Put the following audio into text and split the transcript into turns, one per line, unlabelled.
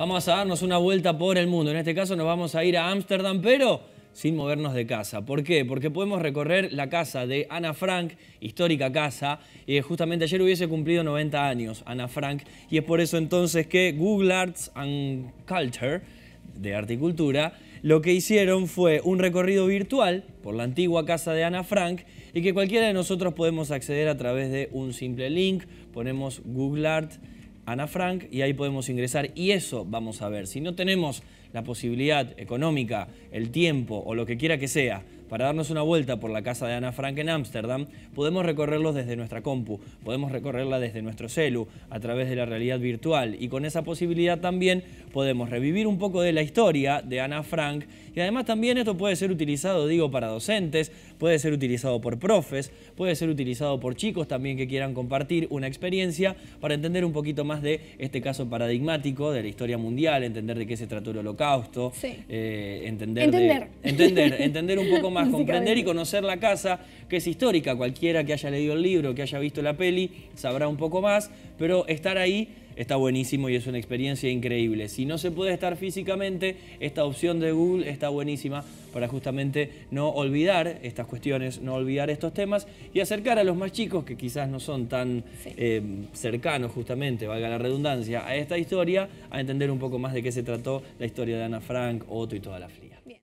Vamos a darnos una vuelta por el mundo. En este caso nos vamos a ir a Ámsterdam, pero sin movernos de casa. ¿Por qué? Porque podemos recorrer la casa de Ana Frank, histórica casa, y eh, justamente ayer hubiese cumplido 90 años Ana Frank, y es por eso entonces que Google Arts and Culture, de arte y cultura, lo que hicieron fue un recorrido virtual por la antigua casa de Ana Frank y que cualquiera de nosotros podemos acceder a través de un simple link, ponemos Google Art Ana Frank y ahí podemos ingresar y eso vamos a ver. Si no tenemos la posibilidad económica, el tiempo o lo que quiera que sea para darnos una vuelta por la casa de Ana Frank en Ámsterdam, podemos recorrerlos desde nuestra compu, podemos recorrerla desde nuestro celu, a través de la realidad virtual y con esa posibilidad también podemos revivir un poco de la historia de Ana Frank y además también esto puede ser utilizado, digo, para docentes, puede ser utilizado por profes, puede ser utilizado por chicos también que quieran compartir una experiencia para entender un poquito más de este caso paradigmático de la historia mundial, entender de qué se trató el holocausto, eh, entender, entender, entender un poco más comprender y conocer la casa, que es histórica. Cualquiera que haya leído el libro, que haya visto la peli, sabrá un poco más, pero estar ahí está buenísimo y es una experiencia increíble. Si no se puede estar físicamente, esta opción de Google está buenísima para justamente no olvidar estas cuestiones, no olvidar estos temas y acercar a los más chicos que quizás no son tan eh, cercanos justamente, valga la redundancia, a esta historia, a entender un poco más de qué se trató la historia de Ana Frank, Otto y toda la fría.